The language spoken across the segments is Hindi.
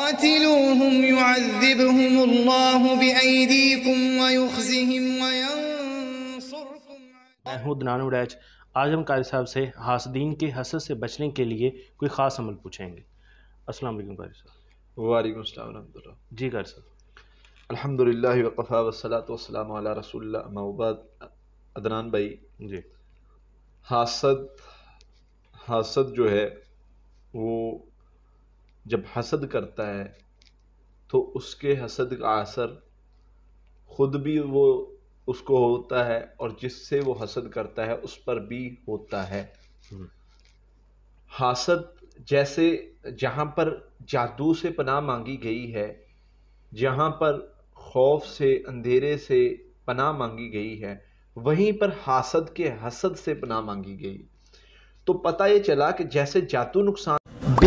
قاتلوهم يعذبهم الله بأيديكم ويخزهم وينصركم कारी साहब से हासदीन के हसद से बचने के लिए कोई ख़ास अमल पूछेंगे अस्सलाम वालेकुम कारी साहब वालेकुम अस्सलाम रहमतुल्लाह जी कारी साहब अल्हम्दुलिल्लाह वकफ़ा वस्सलात वस्सलाम अला रसूलुल्लाह मऊबाद अदनान भाई जी हासद हासद जो है वो जब हसद करता है तो उसके हसद का असर ख़ुद भी वो उसको होता है और जिससे वो हसद करता है उस पर भी होता है हम्म। हसद जैसे जहां पर जादू से पनाह मांगी गई है जहां पर खौफ से अंधेरे से पनाह मांगी गई है वहीं पर हसद के हसद से पनाह मांगी गई तो पता ये चला कि जैसे जादू नुकसान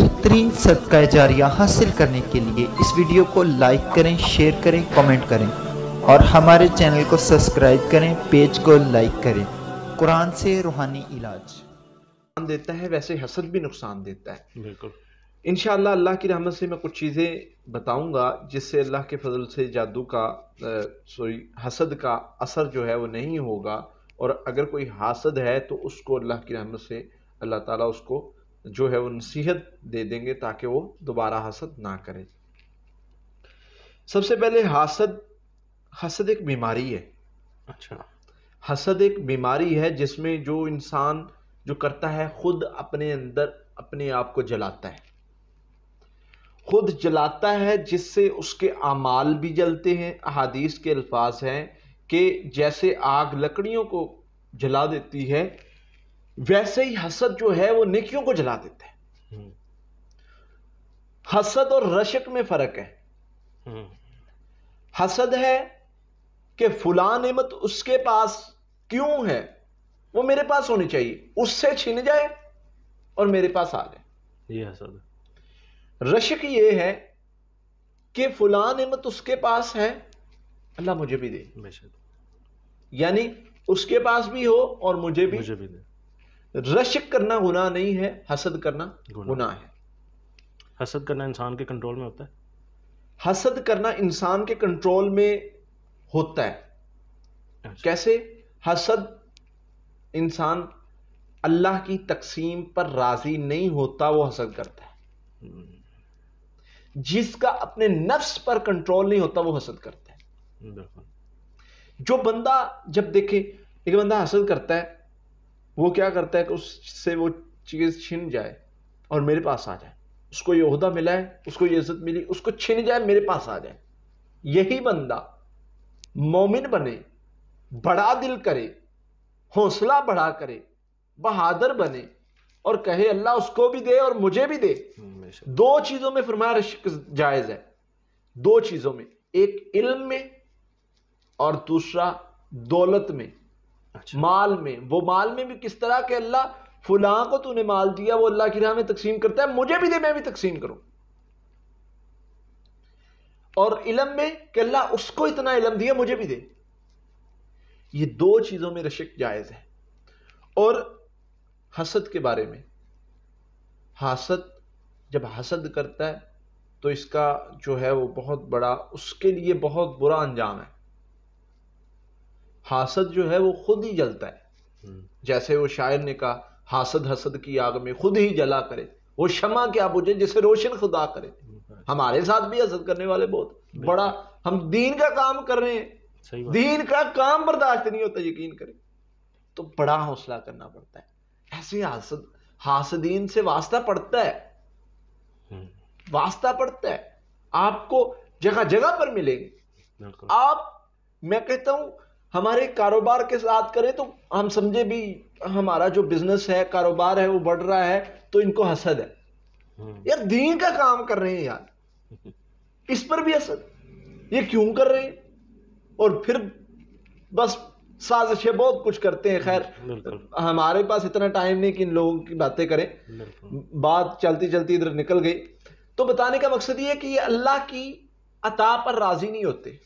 बेहतरीन सदका जारिया हासिल करने के लिए इस वीडियो को लाइक करें शेयर करें कमेंट करें और हमारे चैनल को सब्सक्राइब करें पेज को लाइक करें कुरान से रूहानी इलाज देता है वैसे हसद भी नुकसान देता है बिल्कुल इन अल्लाह की रहमत से मैं कुछ चीज़ें बताऊंगा जिससे अल्लाह के फजल से जादू का सॉरी हसद का असर जो है वो नहीं होगा और अगर कोई हासद है तो उसको अल्लाह की रहमत से अल्लाह ताला उसको जो है वो नसीहत दे देंगे ताकि वो दोबारा हसद ना करे सबसे पहले हसद हसद एक बीमारी है अच्छा हसद एक बीमारी है जिसमें जो इंसान जो करता है खुद अपने अंदर अपने आप को जलाता है खुद जलाता है जिससे उसके अमाल भी जलते हैं अहादीस के अल्फाज हैं कि जैसे आग लकड़ियों को जला देती है वैसे ही हसद जो है वो नेकियों को जला देते हैं हम्म। हसद और रशक में फर्क है हम्म। हसद है कि फुलान नेमत उसके पास क्यों है वो मेरे पास होनी चाहिए उससे छिन जाए और मेरे पास आ जाए ये हसद रशक ये है कि फुलान नेमत उसके पास है अल्लाह मुझे भी दे यानी उसके पास भी हो और मुझे भी मुझे भी दे रशक करना गुना नहीं है हसद करना गुना है हसद करना इंसान के कंट्रोल में होता है हसद करना इंसान के कंट्रोल में होता है अच्छा। कैसे हसद इंसान अल्लाह की तकसीम पर राजी नहीं होता वो हसद करता है हम्म। जिसका अपने नफ्स पर कंट्रोल नहीं होता वो हसद करता है जो बंदा जब देखे एक बंदा हसद करता है वो क्या करता है कि उससे वो चीज़ छिन जाए और मेरे पास आ जाए उसको ये अहदा मिला है उसको ये इज्जत मिली उसको छिन जाए मेरे पास आ जाए यही बंदा मोमिन बने बड़ा दिल करे हौसला बढ़ा करे बहादुर बने और कहे अल्लाह उसको भी दे और मुझे भी दे दो चीज़ों में फरमाया रश्क जायज़ है दो चीज़ों में एक इल्म में और दूसरा दौलत में अच्छा। माल में वो माल में भी किस तरह के अल्लाह फुला को तूने माल दिया वो अल्लाह की राह में तकसीम करता है मुझे भी दे मैं भी तकसीम करूं और इलम में कि अल्लाह उसको इतना इलम दिया मुझे भी दे ये दो चीज़ों में रशिक जायज़ है और हसद के बारे में हसद जब हसद करता है तो इसका जो है वो बहुत बड़ा उसके लिए बहुत बुरा अंजाम है हासद जो है वो खुद ही जलता है हम्म। जैसे वो शायर ने कहा हासद हसद की आग में खुद ही जला करे वो क्षमा क्या बुझे जिसे रोशन खुदा करे हमारे साथ भी हसद करने वाले बहुत बड़ा हम दीन का काम कर रहे हैं दीन का काम बर्दाश्त नहीं होता यकीन करें तो बड़ा हौसला करना पड़ता है ऐसे हासद हासदीन से वास्ता पड़ता है हम्म। वास्ता पड़ता है आपको जगह जगह पर मिलेंगे आप मैं कहता हूं हमारे कारोबार के साथ करें तो हम समझे भी हमारा जो बिजनेस है कारोबार है वो बढ़ रहा है तो इनको हसद है हम्म। यार दीन का काम कर रहे हैं यार इस पर भी हसद ये क्यों कर रहे हैं और फिर बस साजिशें बहुत कुछ करते हैं खैर हमारे पास इतना टाइम नहीं कि इन लोगों की बातें करें बात चलती चलती इधर निकल गई तो बताने का मकसद ये है कि ये अल्लाह की अता पर राजी नहीं होते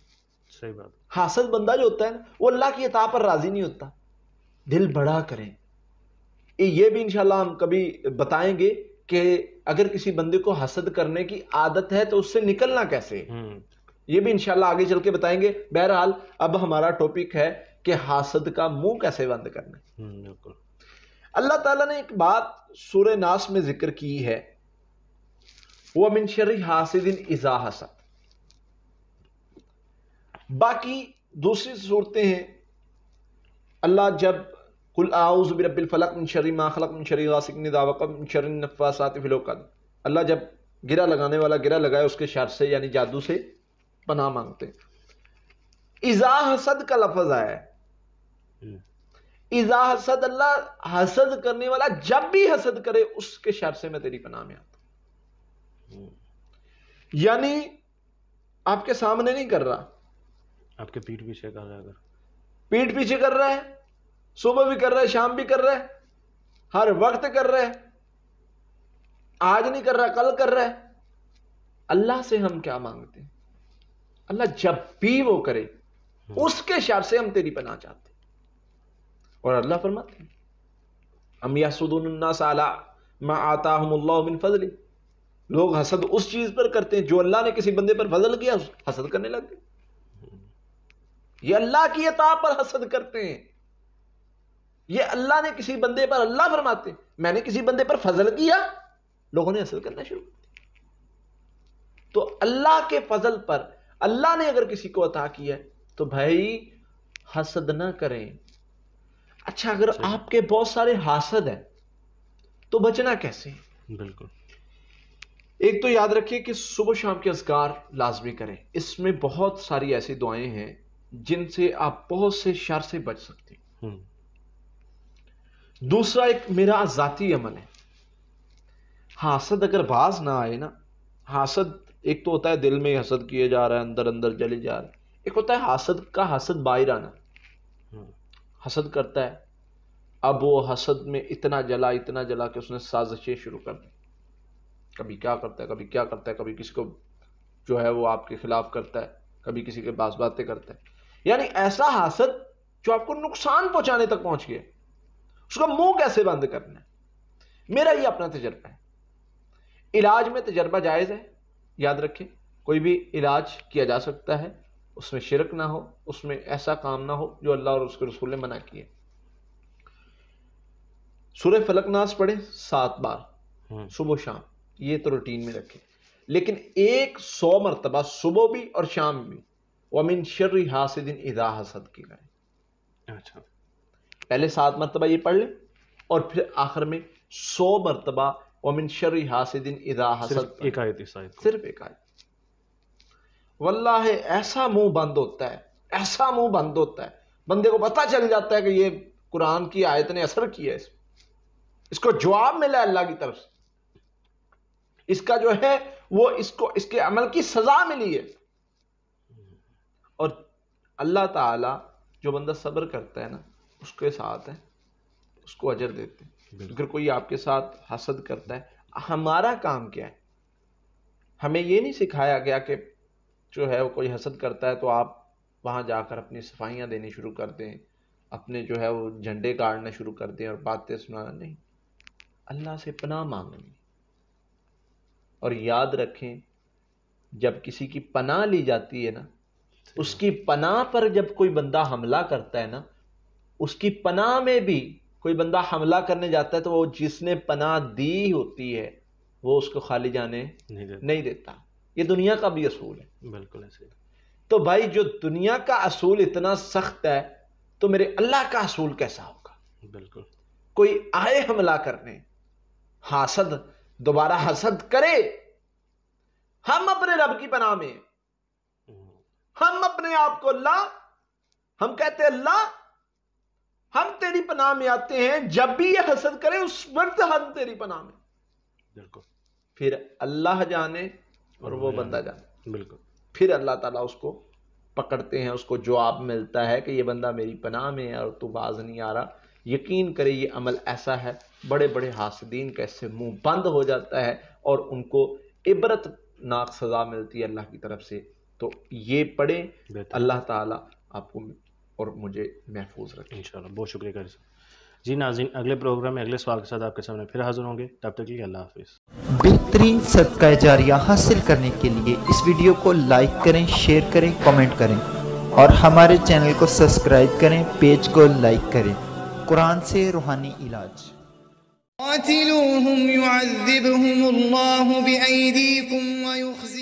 सही बात हासद बंदा जो होता है ना वो अल्लाह की अता पर राजी नहीं होता दिल बड़ा करें ये भी इंशाल्लाह हम कभी बताएंगे कि अगर किसी बंदे को हसद करने की आदत है तो उससे निकलना कैसे हम्म। ये भी इनशाला आगे चल के बताएंगे बहरहाल अब हमारा टॉपिक है कि हासद का मुंह कैसे बंद करना हम्म, अल्लाह ताला ने एक बात सूर्य नास में जिक्र की है वो मिन शर्री हासिदिन इजा हसद बाकी दूसरी सूरतें हैं अल्लाह जब कुल आउज़ बिरबिल फ़लक शरी खलक शरी अल्लाह जब गिरा लगाने वाला गिरा लगाए उसके शर से यानी जादू से पना मांगते हैं इज़ा हसद का लफज आया इज़ा हसद अल्लाह हसद करने वाला जब भी हसद करे उसके शर से मैं तेरी पनाह में आता यानी आपके सामने नहीं कर रहा आपके पीठ पीछे कर रहा है अगर पीठ पीछे कर रहा है सुबह भी कर रहा है शाम भी कर रहा है हर वक्त कर रहा है आज नहीं कर रहा कल कर रहा है अल्लाह से हम क्या मांगते हैं अल्लाह जब भी वो करे हम्म। उसके शर से हम तेरी पना चाहते और अल्लाह फरमाते हैं हम यासुदन्नास आला मैं आता बिन फजली लोग हसद उस चीज पर करते हैं जो अल्लाह ने किसी बंदे पर फजल किया हसद करने लग गए ये अल्लाह की अता पर हसद करते हैं ये अल्लाह ने किसी बंदे पर अल्लाह फरमाते मैंने किसी बंदे पर फजल किया लोगों ने हसद करना शुरू कर दिया तो अल्लाह के फजल पर अल्लाह ने अगर किसी को अता किया तो भाई हसद ना करें अच्छा अगर आपके बहुत सारे हासद हैं तो बचना कैसे बिल्कुल एक तो याद रखिए कि सुबह शाम के असगार लाजमी करें इसमें बहुत सारी ऐसी दुआएं हैं जिनसे आप बहुत से शर से बच सकते हैं हम्म। दूसरा एक मेरा जाति अमल है हासद अगर बाज ना आए ना हासद एक तो होता है दिल में हसद किए जा रहा है अंदर अंदर जले जा रहे हैं एक होता है हासद का हसद बाहर आना हम्म। हसद करता है अब वो हसद में इतना जला इतना जला कि उसने साजिशें शुरू कर दी कभी क्या करता है कभी क्या करता है कभी किसी को जो है वो आपके खिलाफ करता है कभी किसी के पास बातें करता है यानी ऐसा हासद जो आपको नुकसान पहुंचाने तक पहुंच गया उसका मुंह कैसे बंद करना है मेरा ये अपना तजर्बा है इलाज में तजर्बा जायज़ है याद रखें कोई भी इलाज किया जा सकता है उसमें शिरक ना हो उसमें ऐसा काम ना हो जो अल्लाह और उसके रसूल ने मना किया सूर्य नाश पढ़े सात बार हम्म। सुबह शाम ये तो रूटीन में रखें लेकिन एक सौ मरतबा सुबह भी और शाम भी वमिन शर्री हासिदिन इदा हसद की गए अच्छा पहले सात मरतबा ये पढ़ लें और फिर आखिर में सौ मरतबा वमिन शर्री हासिदिन इदा हसद एक आयत सिर्फ एक आयत वल्ला ऐसा मुंह बंद होता है ऐसा मुंह बंद होता है बंदे को पता चल जाता है कि ये कुरान की आयत ने असर किया है इसमें इसको जवाब मिला अल्लाह की तरफ से इसका जो है वो इसको इसके अमल की सजा मिली है अल्लाह ताला जो बंदा सब्र करता है ना उसके साथ है उसको अजर देते हैं अगर कोई आपके साथ हसद करता है हमारा काम क्या है हमें ये नहीं सिखाया गया कि जो है वो कोई हसद करता है तो आप वहाँ जाकर अपनी सफाइयाँ देनी शुरू कर दें अपने जो है वो झंडे गाड़ना शुरू कर दें और बातें सुनाना नहीं अल्लाह से पनाह मांगनी और याद रखें जब किसी की पनाह ली जाती है ना उसकी पनाह पर जब कोई बंदा हमला करता है ना उसकी पनाह में भी कोई बंदा हमला करने जाता है तो वो जिसने पनाह दी होती है वो उसको खाली जाने नहीं देता, नहीं देता। ये दुनिया का भी असूल है बिल्कुल ऐसे तो भाई जो दुनिया का असूल इतना सख्त है तो मेरे अल्लाह का असूल कैसा होगा बिल्कुल कोई आए हमला करने हासद दोबारा हसद करे हम अपने रब की पनाह में हम अपने आप को अल्लाह हम कहते हैं अल्लाह हम तेरी पनाह में आते हैं जब भी ये हसद करें उस वक्त हम तेरी पनाह में बिल्कुल फिर अल्लाह जाने और वो बंदा जाने बिल्कुल फिर अल्लाह ताला उसको पकड़ते हैं उसको जवाब मिलता है कि ये बंदा मेरी पनाह में है और तू बाज नहीं आ रहा यकीन करे ये अमल ऐसा है बड़े बड़े हासदीन का इससे मुंह बंद हो जाता है और उनको इबरत नाक सज़ा मिलती है अल्लाह की तरफ से तो ये पढ़े अल्लाह ताला आपको और मुझे महफूज रखें इंशाल्लाह बहुत शुक्रिया कर जी नाजिन अगले प्रोग्राम में अगले सवाल के साथ आपके सामने फिर हाजिर होंगे तब तक के लिए अल्लाह हाफिज़ बेहतरीन सदका जारिया हासिल करने के लिए इस वीडियो को लाइक करें शेयर करें कमेंट करें और हमारे चैनल को सब्सक्राइब करें पेज को लाइक करें कुरान से रूहानी इलाज قاتلوهم يعذبهم الله بأيديكم ويخزيهم